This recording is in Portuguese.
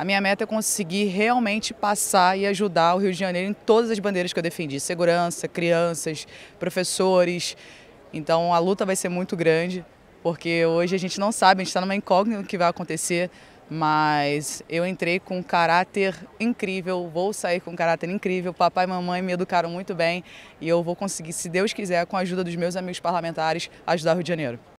A minha meta é conseguir realmente passar e ajudar o Rio de Janeiro em todas as bandeiras que eu defendi: segurança, crianças, professores. Então a luta vai ser muito grande, porque hoje a gente não sabe, a gente está numa incógnita do que vai acontecer, mas eu entrei com um caráter incrível, vou sair com um caráter incrível. Papai e mamãe me educaram muito bem e eu vou conseguir, se Deus quiser, com a ajuda dos meus amigos parlamentares, ajudar o Rio de Janeiro.